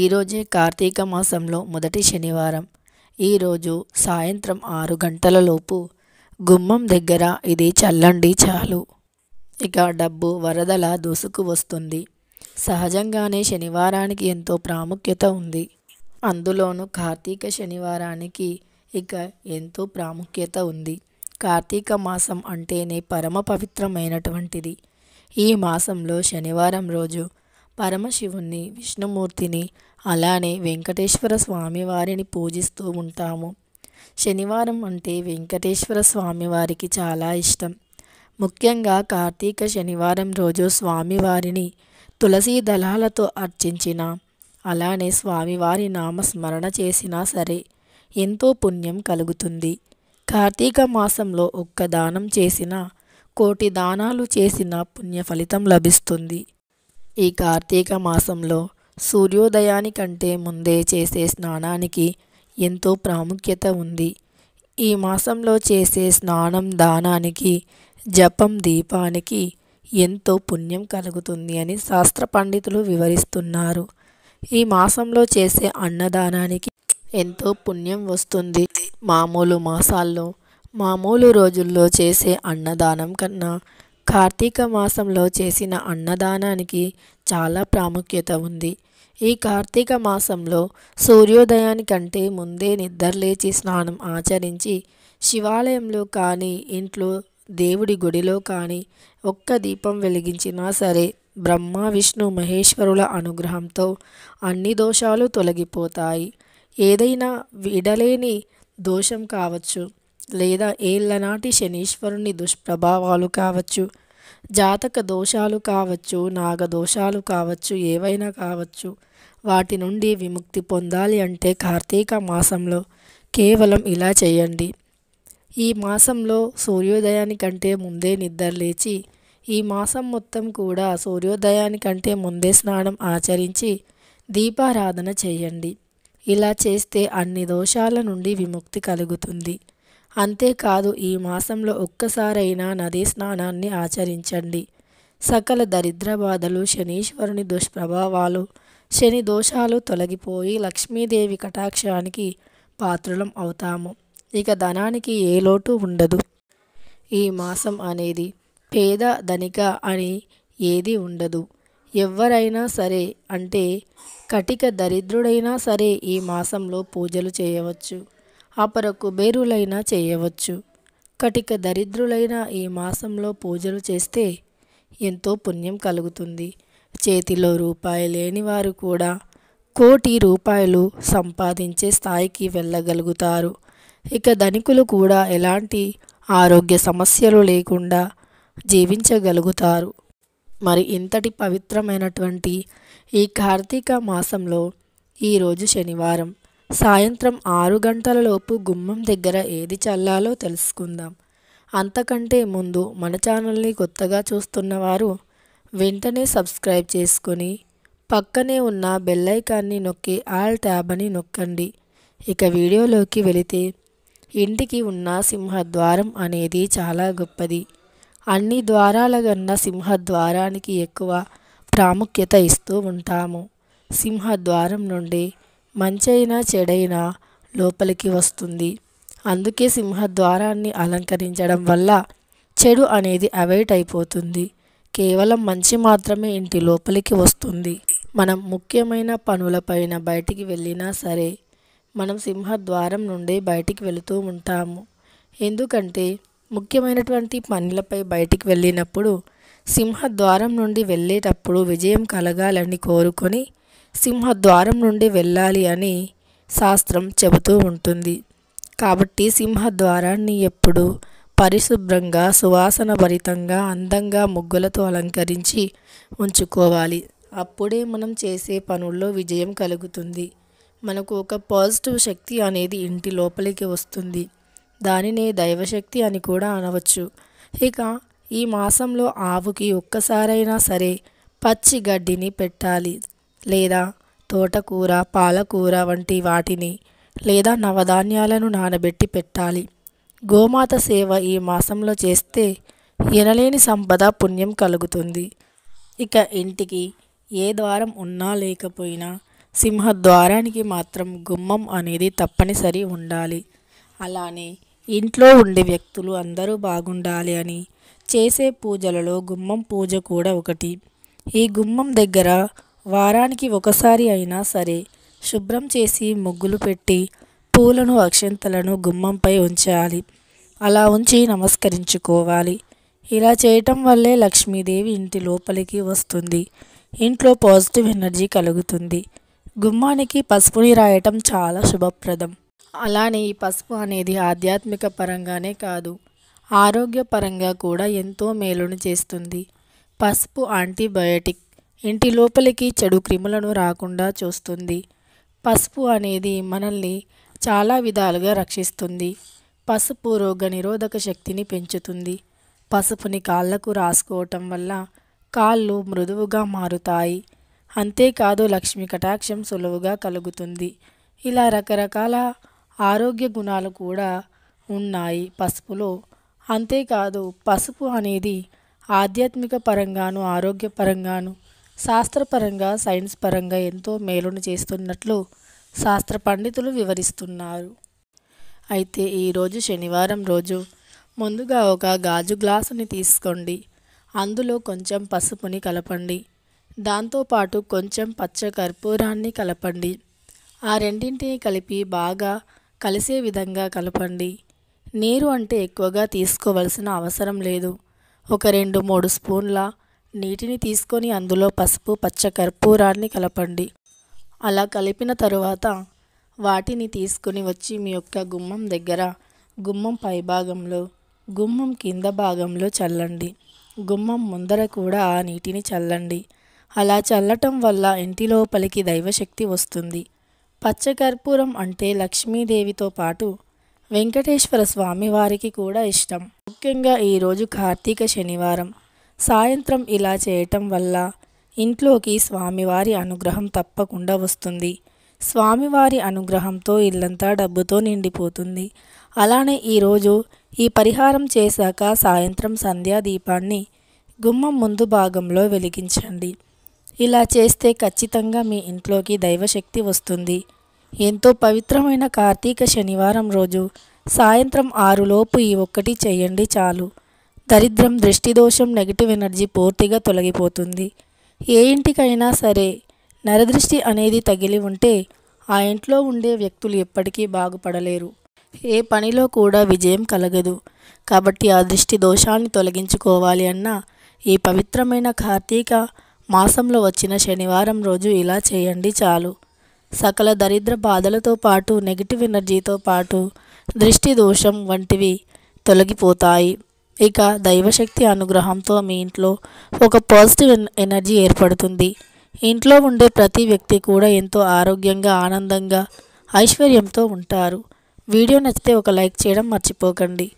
ఈరోజే కార్తీక మాసంలో మొదటి శనివారం ఈరోజు సాయంత్రం ఆరు గంటలలోపు గుమ్మం దగ్గర ఇది చల్లండి చాలు ఇక డబ్బు వరదల దూసుకు వస్తుంది సహజంగానే శనివారానికి ఎంతో ప్రాముఖ్యత ఉంది అందులోనూ కార్తీక శనివారానికి ఇక ఎంతో ప్రాముఖ్యత ఉంది కార్తీక మాసం అంటేనే పరమ పవిత్రమైనటువంటిది ఈ మాసంలో శనివారం రోజు పరమశివుణ్ణి విష్ణుమూర్తిని అలానే వెంకటేశ్వర స్వామి వారిని పూజిస్తూ ఉంటాము శనివారం అంటే వెంకటేశ్వర స్వామి వారికి చాలా ఇష్టం ముఖ్యంగా కార్తీక శనివారం రోజు స్వామివారిని తులసీ దళాలతో అర్చించిన అలానే స్వామివారి నామస్మరణ చేసినా సరే ఎంతో పుణ్యం కలుగుతుంది కార్తీక మాసంలో ఒక్క దానం చేసిన కోటి దానాలు చేసిన పుణ్య ఫలితం లభిస్తుంది ఈ కార్తీక మాసంలో సూర్యోదయానికంటే ముందే చేసే స్నానానికి ఎంతో ప్రాముఖ్యత ఉంది ఈ మాసంలో చేసే స్నానం దానానికి జపం దీపానికి ఎంతో పుణ్యం కలుగుతుంది అని శాస్త్ర పండితులు వివరిస్తున్నారు ఈ మాసంలో చేసే అన్నదానానికి ఎంతో పుణ్యం వస్తుంది మామూలు మాసాల్లో మామూలు రోజుల్లో చేసే అన్నదానం కన్నా కార్తీక మాసంలో చేసిన అన్నదానానికి చాలా ప్రాముఖ్యత ఉంది ఈ కార్తీక మాసంలో సూర్యోదయానికంటే ముందే నిద్రలేచి స్నానం ఆచరించి శివాలయంలో కానీ ఇంట్లో దేవుడి గుడిలో కానీ ఒక్క దీపం వెలిగించినా సరే బ్రహ్మ విష్ణు మహేశ్వరుల అనుగ్రహంతో అన్ని దోషాలు తొలగిపోతాయి ఏదైనా విడలేని దోషం కావచ్చు లేదా ఏళ్ళనాటి శనీశ్వరుని దుష్ప్రభావాలు కావచ్చు జాతక దోషాలు కావచ్చు నాగదోషాలు కావచ్చు ఏవైనా కావచ్చు వాటి నుండి విముక్తి పొందాలి అంటే కార్తీక మాసంలో కేవలం ఇలా చేయండి ఈ మాసంలో సూర్యోదయానికంటే ముందే నిద్ర లేచి ఈ మాసం మొత్తం కూడా సూర్యోదయానికంటే ముందే స్నానం ఆచరించి దీపారాధన చేయండి ఇలా చేస్తే అన్ని దోషాల నుండి విముక్తి కలుగుతుంది అంతేకాదు ఈ మాసంలో ఒక్కసారైనా నదీ స్నానాన్ని ఆచరించండి సకల దరిద్ర బాధలు శనీశ్వరుని దుష్ప్రభావాలు శని దోషాలు తొలగిపోయి లక్ష్మీదేవి కటాక్షానికి పాత్రులం అవుతాము ఇక ధనానికి ఏ లోటు ఉండదు ఈ మాసం అనేది పేద ధనిక అని ఏది ఉండదు ఎవరైనా సరే అంటే కటిక దరిద్రుడైనా సరే ఈ మాసంలో పూజలు చేయవచ్చు అపరకు బేరులైనా చేయవచ్చు కటిక దరిద్రులైన ఈ మాసంలో పూజలు చేస్తే ఎంతో పుణ్యం కలుగుతుంది చేతిలో రూపాయి లేనివారు కూడా కోటి రూపాయలు సంపాదించే స్థాయికి వెళ్ళగలుగుతారు ఇక ధనికులు కూడా ఎలాంటి ఆరోగ్య సమస్యలు లేకుండా జీవించగలుగుతారు మరి ఇంతటి పవిత్రమైనటువంటి ఈ కార్తీక మాసంలో ఈరోజు శనివారం సాయంత్రం ఆరు గంటలలోపు గుమ్మం దగ్గర ఏది చల్లాలో తెలుసుకుందాం అంతకంటే ముందు మన ఛానల్ని కొత్తగా చూస్తున్నవారు వెంటనే సబ్స్క్రైబ్ చేసుకొని పక్కనే ఉన్న బెల్లైకాన్ని నొక్కి ఆల్ ట్యాబ్ అని నొక్కండి ఇక వీడియోలోకి వెళితే ఇంటికి ఉన్న సింహద్వారం అనేది చాలా గొప్పది అన్ని ద్వారాల కన్నా సింహద్వారానికి ఎక్కువ ప్రాముఖ్యత ఇస్తూ ఉంటాము సింహద్వారం నుండి మంచైనా చెడైనా లోపలికి వస్తుంది అందుకే సింహద్వారాన్ని అలంకరించడం వల్ల చెడు అనేది అవైట్ అయిపోతుంది కేవలం మంచి మాత్రమే ఇంటి లోపలికి వస్తుంది మనం ముఖ్యమైన పనులపైన బయటికి వెళ్ళినా సరే మనం సింహద్వారం నుండి బయటికి వెళుతూ ఉంటాము ఎందుకంటే ముఖ్యమైనటువంటి పనులపై బయటికి వెళ్ళినప్పుడు సింహద్వారం నుండి వెళ్ళేటప్పుడు విజయం కలగాలని కోరుకొని సింహద్వారం నుండి వెళ్ళాలి అని శాస్త్రం చెబుతూ ఉంటుంది కాబట్టి సింహద్వారాన్ని ఎప్పుడు పరిశుభ్రంగా సువాసన భరితంగా అందంగా ముగ్గులతో అలంకరించి ఉంచుకోవాలి అప్పుడే మనం చేసే పనుల్లో విజయం కలుగుతుంది మనకు ఒక పాజిటివ్ శక్తి అనేది ఇంటి లోపలికి వస్తుంది దానినే దైవశక్తి అని కూడా అనవచ్చు ఇక ఈ మాసంలో ఆవుకి ఒక్కసారైనా సరే పచ్చి గడ్డిని పెట్టాలి లేదా తోటకూర పాలకూర వంటి వాటిని లేదా నవధాన్యాలను నానబెట్టి పెట్టాలి గోమాత సేవ ఈ మాసంలో చేస్తే ఎనలేని సంపద పుణ్యం కలుగుతుంది ఇక ఇంటికి ఏ ద్వారం ఉన్నా లేకపోయినా సింహద్వారానికి మాత్రం గుమ్మం అనేది తప్పనిసరి ఉండాలి అలానే ఇంట్లో ఉండే వ్యక్తులు అందరూ బాగుండాలి అని చేసే పూజలలో గుమ్మం పూజ కూడా ఒకటి ఈ గుమ్మం దగ్గర వారానికి ఒకసారి అయినా సరే శుభ్రం చేసి ముగ్గులు పెట్టి పూలను అక్షంతలను గుమ్మంపై ఉంచాలి అలా ఉంచి నమస్కరించుకోవాలి ఇలా చేయటం వల్లే లక్ష్మీదేవి ఇంటి లోపలికి వస్తుంది ఇంట్లో పాజిటివ్ ఎనర్జీ కలుగుతుంది గుమ్మానికి పసుపుని రాయటం చాలా శుభప్రదం అలానే ఈ పసుపు అనేది ఆధ్యాత్మిక పరంగానే కాదు ఆరోగ్యపరంగా కూడా ఎంతో మేలును చేస్తుంది పసుపు యాంటీబయోటిక్ ఇంటి లోపలికి చెడు క్రిములను రాకుండా చూస్తుంది పసుపు అనేది మనల్ని చాలా విధాలుగా రక్షిస్తుంది పసుపు రోగ నిరోధక శక్తిని పెంచుతుంది పసుపుని కాళ్లకు రాసుకోవటం వల్ల కాళ్ళు మృదువుగా మారుతాయి అంతేకాదు లక్ష్మి కటాక్షం సులువుగా కలుగుతుంది ఇలా రకరకాల ఆరోగ్య గుణాలు కూడా ఉన్నాయి పసుపులో అంతేకాదు పసుపు అనేది ఆధ్యాత్మిక పరంగాను ఆరోగ్యపరంగాను శాస్త్రపరంగా సైన్స్ పరంగా ఎంతో మేలును చేస్తున్నట్లు శాస్త్ర పండితులు వివరిస్తున్నారు అయితే ఈరోజు శనివారం రోజు ముందుగా ఒక గాజు గ్లాసుని తీసుకోండి అందులో కొంచెం పసుపుని కలపండి దాంతోపాటు కొంచెం పచ్చ కర్పూరాన్ని కలపండి ఆ రెండింటిని కలిపి బాగా కలిసే విధంగా కలపండి నీరు అంటే ఎక్కువగా తీసుకోవలసిన అవసరం లేదు ఒక రెండు మూడు స్పూన్ల నీటిని తీసుకొని అందులో పసుపు పచ్చ కర్పూరాన్ని కలపండి అలా కలిపిన తరువాత వాటిని తీసుకుని వచ్చి మీ యొక్క గుమ్మం దగ్గర గుమ్మం పైభాగంలో గుమ్మం కింద భాగంలో చల్లండి గుమ్మం ముందర కూడా ఆ నీటిని చల్లండి అలా చల్లటం వల్ల ఇంటి లోపలికి దైవశక్తి వస్తుంది పచ్చకర్పూరం అంటే లక్ష్మీదేవితో పాటు వెంకటేశ్వర స్వామి వారికి కూడా ఇష్టం ముఖ్యంగా ఈరోజు కార్తీక శనివారం సాయంత్రం ఇలా చేయటం వల్ల ఇంట్లోకి స్వామివారి అనుగ్రహం తప్పకుండా వస్తుంది స్వామివారి అనుగ్రహంతో ఇల్లంతా డబ్బుతో నిండిపోతుంది అలానే ఈరోజు ఈ పరిహారం చేశాక సాయంత్రం సంధ్యా దీపాన్ని గుమ్మం ముందు భాగంలో వెలిగించండి ఇలా చేస్తే ఖచ్చితంగా మీ ఇంట్లోకి దైవశక్తి వస్తుంది ఎంతో పవిత్రమైన కార్తీక శనివారం రోజు సాయంత్రం ఆరులోపు ఈ ఒక్కటి చేయండి చాలు దరిద్రం దృష్టిదోషం నెగిటివ్ ఎనర్జీ పూర్తిగా తొలగిపోతుంది ఏ ఇంటికైనా సరే నరదృష్టి అనేది తగిలి ఉంటే ఆ ఇంట్లో ఉండే వ్యక్తులు ఎప్పటికీ బాగుపడలేరు ఏ పనిలో కూడా విజయం కలగదు కాబట్టి ఆ దృష్టి దోషాన్ని తొలగించుకోవాలి అన్న ఈ పవిత్రమైన కార్తీక మాసంలో వచ్చిన శనివారం రోజు ఇలా చేయండి చాలు సకల దరిద్ర బాధలతో పాటు నెగిటివ్ ఎనర్జీతో పాటు దృష్టి దోషం వంటివి తొలగిపోతాయి ఇక దైవశక్తి అనుగ్రహంతో మీ ఇంట్లో ఒక పాజిటివ్ ఎనర్జీ ఏర్పడుతుంది ఇంట్లో ఉండే ప్రతి వ్యక్తి కూడా ఎంతో ఆరోగ్యంగా ఆనందంగా ఐశ్వర్యంతో ఉంటారు వీడియో నచ్చితే ఒక లైక్ చేయడం మర్చిపోకండి